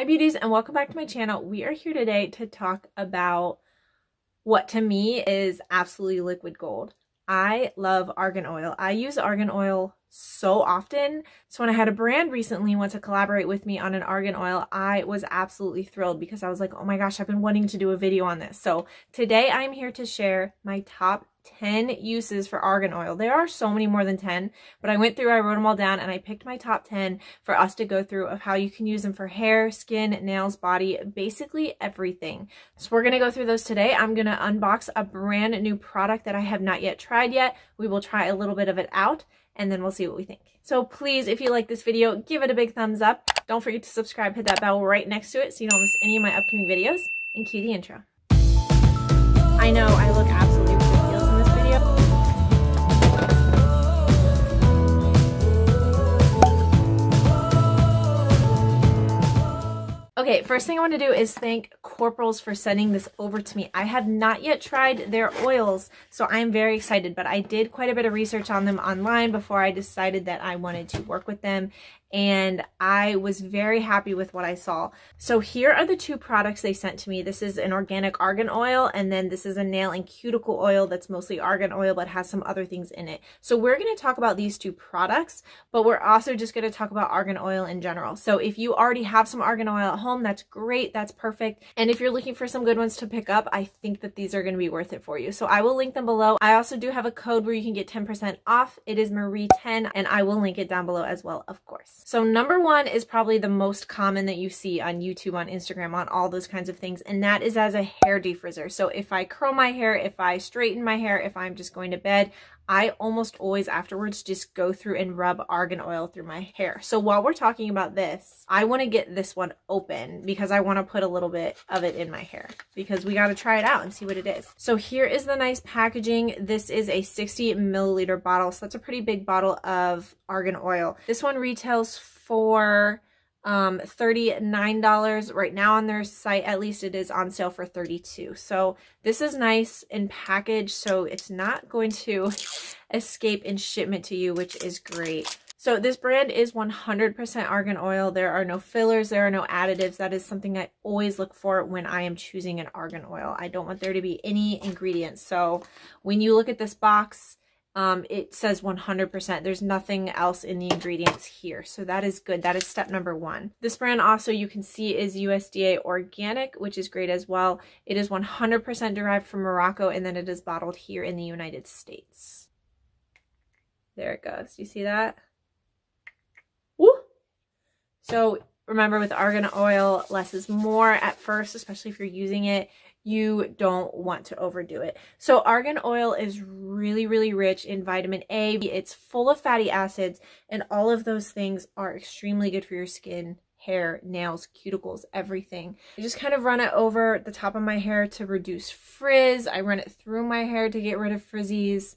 Hi beauties and welcome back to my channel. We are here today to talk about what to me is absolutely liquid gold. I love argan oil. I use argan oil so often. So when I had a brand recently want to collaborate with me on an argan oil, I was absolutely thrilled because I was like, oh my gosh, I've been wanting to do a video on this. So today I'm here to share my top 10 uses for argan oil. There are so many more than 10, but I went through, I wrote them all down, and I picked my top 10 for us to go through of how you can use them for hair, skin, nails, body, basically everything. So we're going to go through those today. I'm going to unbox a brand new product that I have not yet tried yet. We will try a little bit of it out, and then we'll see what we think. So please, if you like this video, give it a big thumbs up. Don't forget to subscribe, hit that bell right next to it so you don't miss any of my upcoming videos, and cue the intro. I know, I look absolutely Okay, first thing I want to do is thank Corporals for sending this over to me. I have not yet tried their oils, so I'm very excited, but I did quite a bit of research on them online before I decided that I wanted to work with them, and I was very happy with what I saw. So here are the two products they sent to me. This is an organic argan oil, and then this is a nail and cuticle oil that's mostly argan oil, but has some other things in it. So we're gonna talk about these two products, but we're also just gonna talk about argan oil in general. So if you already have some argan oil at home, that's great, that's perfect. And if you're looking for some good ones to pick up, I think that these are gonna be worth it for you. So I will link them below. I also do have a code where you can get 10% off. It is Marie10, and I will link it down below as well, of course. So number one is probably the most common that you see on YouTube, on Instagram, on all those kinds of things, and that is as a hair defrizzer. So if I curl my hair, if I straighten my hair, if I'm just going to bed, I almost always afterwards just go through and rub argan oil through my hair. So while we're talking about this, I want to get this one open because I want to put a little bit of it in my hair because we got to try it out and see what it is. So here is the nice packaging. This is a 60 milliliter bottle. So that's a pretty big bottle of argan oil. This one retails for um, $39 right now on their site. At least it is on sale for 32 So this is nice in package. So it's not going to escape in shipment to you, which is great. So this brand is 100% argan oil. There are no fillers. There are no additives. That is something I always look for when I am choosing an argan oil. I don't want there to be any ingredients. So when you look at this box, um, it says 100%. There's nothing else in the ingredients here. So that is good. That is step number one. This brand also you can see is USDA organic, which is great as well. It is 100% derived from Morocco and then it is bottled here in the United States. There it goes. Do you see that? Woo! So Remember with argan oil, less is more at first, especially if you're using it. You don't want to overdo it. So argan oil is really, really rich in vitamin A. It's full of fatty acids and all of those things are extremely good for your skin hair, nails, cuticles, everything. I just kind of run it over the top of my hair to reduce frizz. I run it through my hair to get rid of frizzies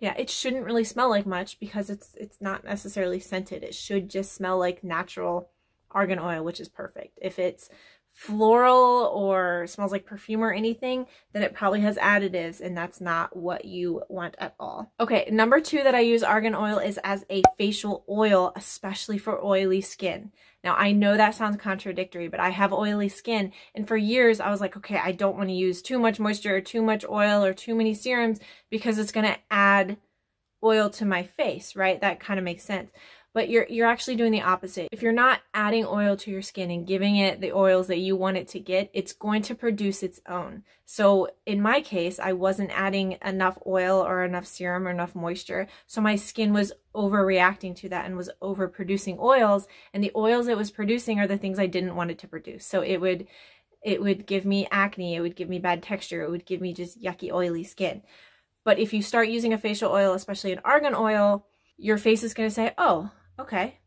yeah, it shouldn't really smell like much because it's it's not necessarily scented. It should just smell like natural argan oil, which is perfect. If it's floral or smells like perfume or anything, then it probably has additives and that's not what you want at all. Okay, number two that I use argan oil is as a facial oil, especially for oily skin. Now, I know that sounds contradictory, but I have oily skin. And for years, I was like, okay, I don't want to use too much moisture or too much oil or too many serums because it's going to add oil to my face, right? That kind of makes sense but you're you're actually doing the opposite. If you're not adding oil to your skin and giving it the oils that you want it to get, it's going to produce its own. So in my case, I wasn't adding enough oil or enough serum or enough moisture, so my skin was overreacting to that and was overproducing oils, and the oils it was producing are the things I didn't want it to produce. So it would it would give me acne, it would give me bad texture, it would give me just yucky oily skin. But if you start using a facial oil, especially an argan oil, your face is going to say, "Oh, okay,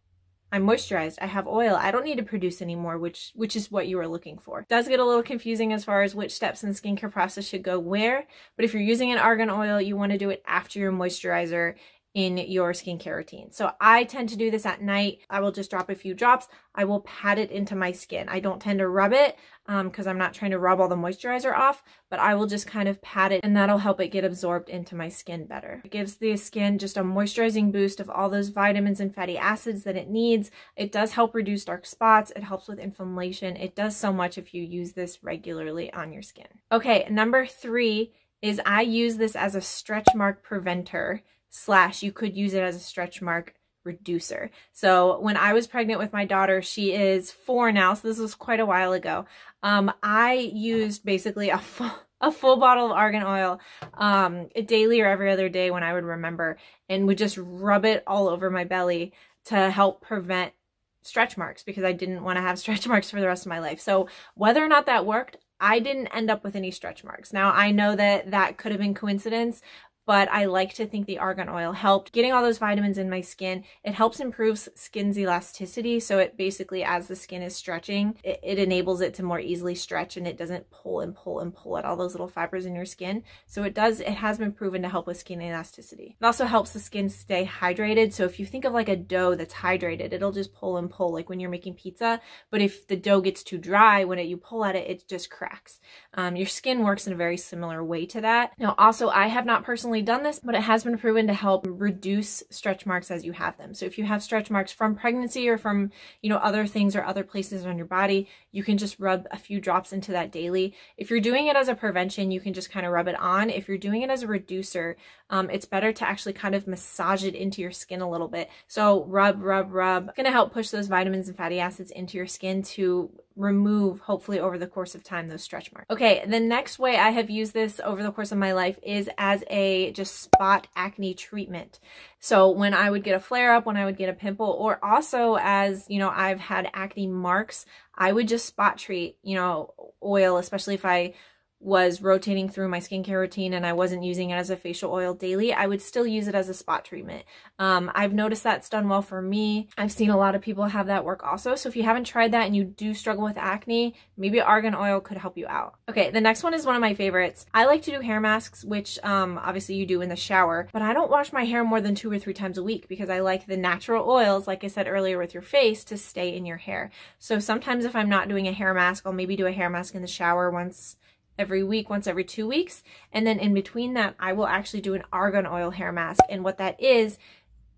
I'm moisturized, I have oil, I don't need to produce anymore, which, which is what you are looking for. It does get a little confusing as far as which steps in the skincare process should go where, but if you're using an argan oil, you want to do it after your moisturizer in your skincare routine. So I tend to do this at night. I will just drop a few drops. I will pat it into my skin. I don't tend to rub it because um, I'm not trying to rub all the moisturizer off, but I will just kind of pat it and that'll help it get absorbed into my skin better. It gives the skin just a moisturizing boost of all those vitamins and fatty acids that it needs. It does help reduce dark spots. It helps with inflammation. It does so much if you use this regularly on your skin. Okay, number three is I use this as a stretch mark preventer slash you could use it as a stretch mark reducer. So when I was pregnant with my daughter, she is four now, so this was quite a while ago. Um, I used basically a full, a full bottle of argan oil um, daily or every other day when I would remember and would just rub it all over my belly to help prevent stretch marks because I didn't want to have stretch marks for the rest of my life. So whether or not that worked, I didn't end up with any stretch marks. Now, I know that that could have been coincidence, but I like to think the argan oil helped getting all those vitamins in my skin. It helps improve skin's elasticity. So it basically, as the skin is stretching, it, it enables it to more easily stretch and it doesn't pull and pull and pull at all those little fibers in your skin. So it does, it has been proven to help with skin elasticity. It also helps the skin stay hydrated. So if you think of like a dough that's hydrated, it'll just pull and pull like when you're making pizza. But if the dough gets too dry, when it, you pull at it, it just cracks. Um, your skin works in a very similar way to that. Now, also, I have not personally done this, but it has been proven to help reduce stretch marks as you have them. So if you have stretch marks from pregnancy or from, you know, other things or other places on your body, you can just rub a few drops into that daily. If you're doing it as a prevention, you can just kind of rub it on. If you're doing it as a reducer, um, it's better to actually kind of massage it into your skin a little bit. So rub, rub, rub. It's gonna help push those vitamins and fatty acids into your skin to remove, hopefully over the course of time, those stretch marks. Okay, the next way I have used this over the course of my life is as a just spot acne treatment. So when I would get a flare up, when I would get a pimple, or also as, you know, I've had acne marks, I would just spot treat, you know, oil, especially if I was rotating through my skincare routine and I wasn't using it as a facial oil daily, I would still use it as a spot treatment. Um, I've noticed that's done well for me. I've seen a lot of people have that work also. So if you haven't tried that and you do struggle with acne, maybe argan oil could help you out. Okay, the next one is one of my favorites. I like to do hair masks, which um, obviously you do in the shower, but I don't wash my hair more than two or three times a week because I like the natural oils, like I said earlier with your face, to stay in your hair. So sometimes if I'm not doing a hair mask, I'll maybe do a hair mask in the shower once every week, once every two weeks. And then in between that, I will actually do an argan oil hair mask. And what that is,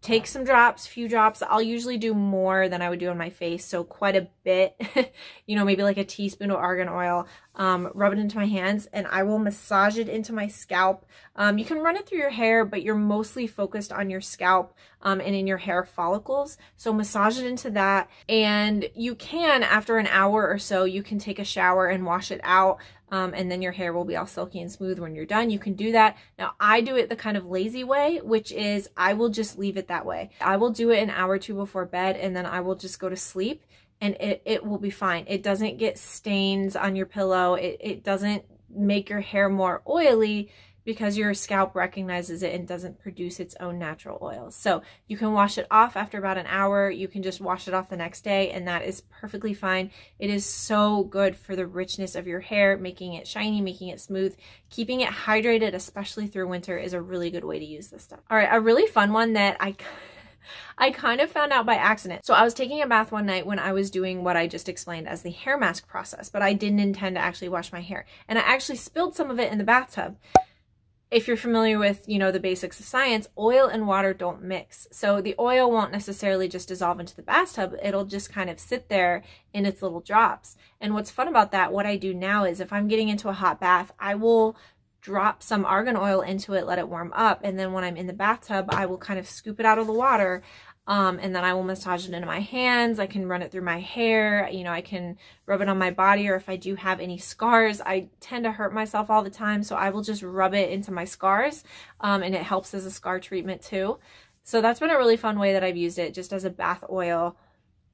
take some drops, few drops. I'll usually do more than I would do on my face, so quite a bit, you know, maybe like a teaspoon of argan oil, um, rub it into my hands, and I will massage it into my scalp. Um, you can run it through your hair, but you're mostly focused on your scalp um, and in your hair follicles, so massage it into that, and you can, after an hour or so, you can take a shower and wash it out um, and then your hair will be all silky and smooth when you're done. You can do that. Now, I do it the kind of lazy way, which is I will just leave it that way. I will do it an hour or two before bed, and then I will just go to sleep, and it, it will be fine. It doesn't get stains on your pillow. It, it doesn't make your hair more oily because your scalp recognizes it and doesn't produce its own natural oils. So you can wash it off after about an hour. You can just wash it off the next day and that is perfectly fine. It is so good for the richness of your hair, making it shiny, making it smooth. Keeping it hydrated, especially through winter, is a really good way to use this stuff. All right, a really fun one that I I kind of found out by accident. So I was taking a bath one night when I was doing what I just explained as the hair mask process, but I didn't intend to actually wash my hair. And I actually spilled some of it in the bathtub if you're familiar with, you know, the basics of science, oil and water don't mix. So the oil won't necessarily just dissolve into the bathtub. It'll just kind of sit there in its little drops. And what's fun about that, what I do now is if I'm getting into a hot bath, I will drop some argan oil into it, let it warm up. And then when I'm in the bathtub, I will kind of scoop it out of the water um, and then I will massage it into my hands. I can run it through my hair. You know, I can rub it on my body or if I do have any scars, I tend to hurt myself all the time. So I will just rub it into my scars um, and it helps as a scar treatment too. So that's been a really fun way that I've used it just as a bath oil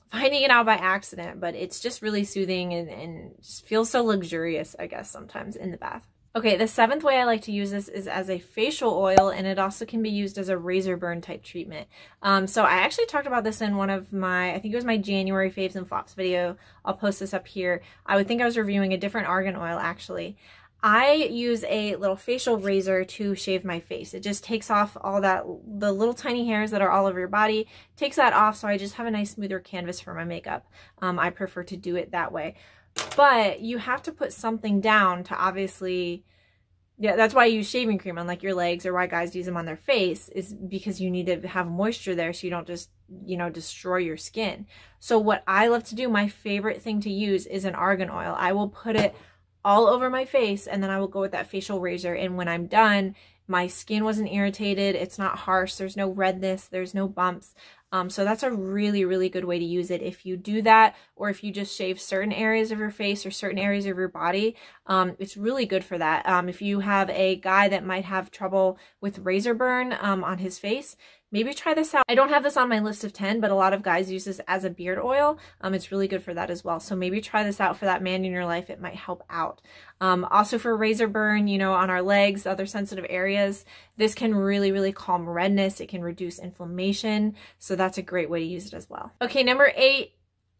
finding it out by accident, but it's just really soothing and, and just feels so luxurious, I guess, sometimes in the bath. Okay, the seventh way I like to use this is as a facial oil, and it also can be used as a razor burn type treatment. Um, so I actually talked about this in one of my, I think it was my January faves and flops video. I'll post this up here. I would think I was reviewing a different argan oil actually. I use a little facial razor to shave my face. It just takes off all that, the little tiny hairs that are all over your body, takes that off so I just have a nice smoother canvas for my makeup. Um, I prefer to do it that way. But you have to put something down to obviously, yeah, that's why you use shaving cream on like your legs or why guys use them on their face is because you need to have moisture there so you don't just, you know, destroy your skin. So what I love to do, my favorite thing to use is an argan oil. I will put it all over my face and then I will go with that facial razor and when I'm done my skin wasn't irritated it's not harsh there's no redness there's no bumps um, so that's a really, really good way to use it if you do that or if you just shave certain areas of your face or certain areas of your body. Um, it's really good for that. Um, if you have a guy that might have trouble with razor burn um, on his face, maybe try this out. I don't have this on my list of 10, but a lot of guys use this as a beard oil. Um, it's really good for that as well. So maybe try this out for that man in your life. It might help out. Um, also for razor burn, you know, on our legs, other sensitive areas, this can really, really calm redness. It can reduce inflammation. So that's a great way to use it as well. Okay, number eight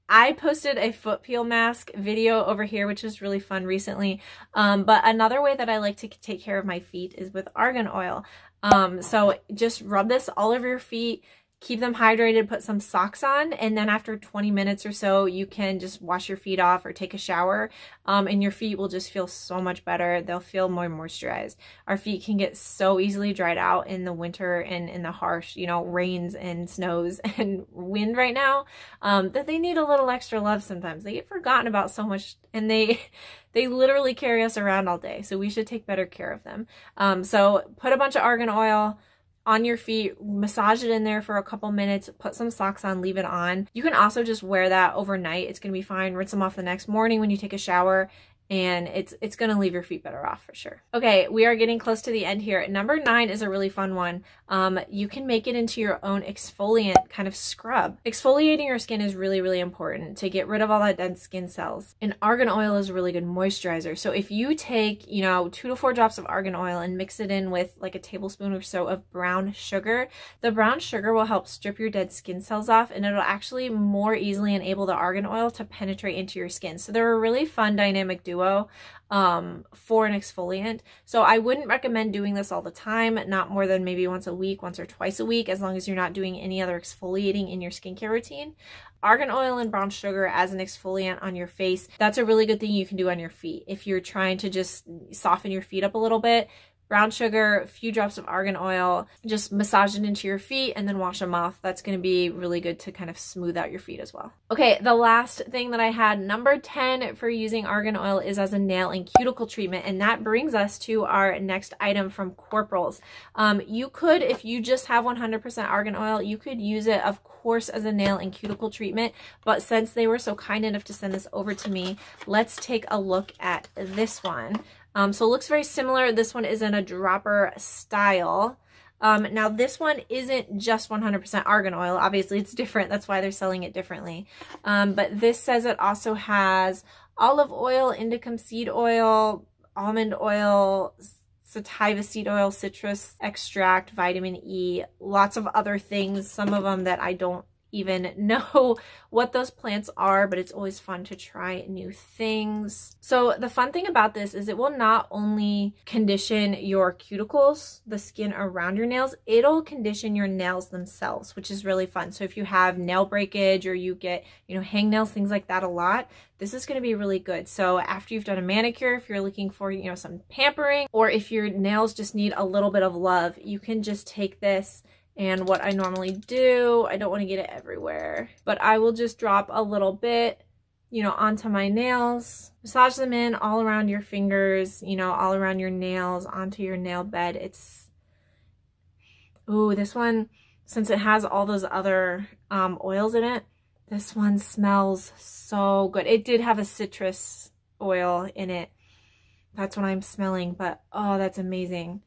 I posted a foot peel mask video over here, which was really fun recently. Um, but another way that I like to take care of my feet is with argan oil. Um, so just rub this all over your feet, keep them hydrated, put some socks on, and then after 20 minutes or so, you can just wash your feet off or take a shower, um, and your feet will just feel so much better. They'll feel more moisturized. Our feet can get so easily dried out in the winter and in the harsh, you know, rains and snows and wind right now um, that they need a little extra love sometimes. They get forgotten about so much, and they they literally carry us around all day, so we should take better care of them. Um, so put a bunch of argan oil, on your feet, massage it in there for a couple minutes, put some socks on, leave it on. You can also just wear that overnight. It's going to be fine. Rinse them off the next morning when you take a shower and it's it's going to leave your feet better off for sure. Okay, we are getting close to the end here. Number 9 is a really fun one um, you can make it into your own exfoliant kind of scrub. Exfoliating your skin is really, really important to get rid of all that dead skin cells. And argan oil is a really good moisturizer. So if you take, you know, two to four drops of argan oil and mix it in with like a tablespoon or so of brown sugar, the brown sugar will help strip your dead skin cells off and it'll actually more easily enable the argan oil to penetrate into your skin. So they're a really fun dynamic duo um, for an exfoliant. So I wouldn't recommend doing this all the time, not more than maybe once a week, once or twice a week, as long as you're not doing any other exfoliating in your skincare routine. Argan oil and brown sugar as an exfoliant on your face, that's a really good thing you can do on your feet. If you're trying to just soften your feet up a little bit, brown sugar, a few drops of argan oil, just massage it into your feet and then wash them off. That's going to be really good to kind of smooth out your feet as well. Okay, the last thing that I had, number 10 for using argan oil is as a nail and cuticle treatment. And that brings us to our next item from Corporals. Um, you could, if you just have 100% argan oil, you could use it, of course, as a nail and cuticle treatment. But since they were so kind enough to send this over to me, let's take a look at this one. Um, so it looks very similar. This one is in a dropper style. Um, now this one isn't just 100% argan oil. Obviously it's different. That's why they're selling it differently. Um, but this says it also has olive oil, indicum seed oil, almond oil, sativa seed oil, citrus extract, vitamin E, lots of other things, some of them that I don't even know what those plants are, but it's always fun to try new things. So the fun thing about this is it will not only condition your cuticles, the skin around your nails, it'll condition your nails themselves, which is really fun. So if you have nail breakage or you get, you know, hangnails, things like that a lot, this is going to be really good. So after you've done a manicure, if you're looking for, you know, some pampering, or if your nails just need a little bit of love, you can just take this and what I normally do. I don't want to get it everywhere, but I will just drop a little bit, you know, onto my nails, massage them in all around your fingers, you know, all around your nails, onto your nail bed. It's, ooh, this one, since it has all those other um, oils in it, this one smells so good. It did have a citrus oil in it. That's what I'm smelling, but oh, that's amazing.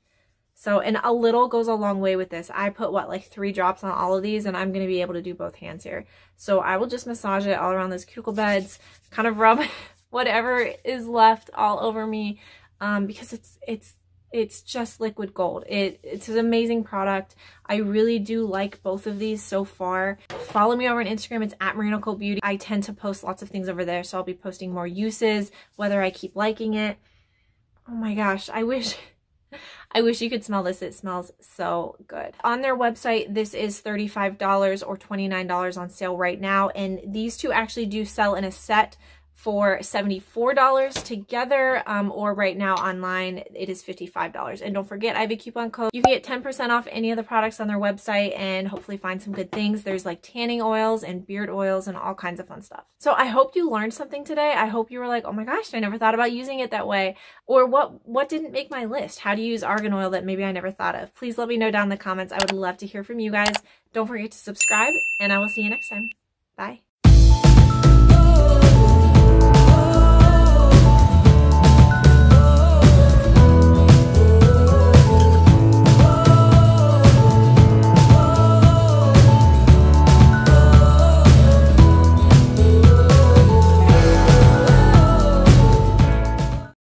So, and a little goes a long way with this. I put, what, like three drops on all of these, and I'm going to be able to do both hands here. So I will just massage it all around those cuticle beds, kind of rub whatever is left all over me, um, because it's, it's, it's just liquid gold. It, it's an amazing product. I really do like both of these so far. Follow me over on Instagram. It's at Marina Cole Beauty. I tend to post lots of things over there, so I'll be posting more uses, whether I keep liking it. Oh my gosh, I wish... I wish you could smell this. It smells so good. On their website, this is $35 or $29 on sale right now. And these two actually do sell in a set for $74 together um, or right now online it is $55 and don't forget I have a coupon code you can get 10% off any of the products on their website and hopefully find some good things there's like tanning oils and beard oils and all kinds of fun stuff so I hope you learned something today I hope you were like oh my gosh I never thought about using it that way or what what didn't make my list how to use argan oil that maybe I never thought of please let me know down in the comments I would love to hear from you guys don't forget to subscribe and I will see you next time bye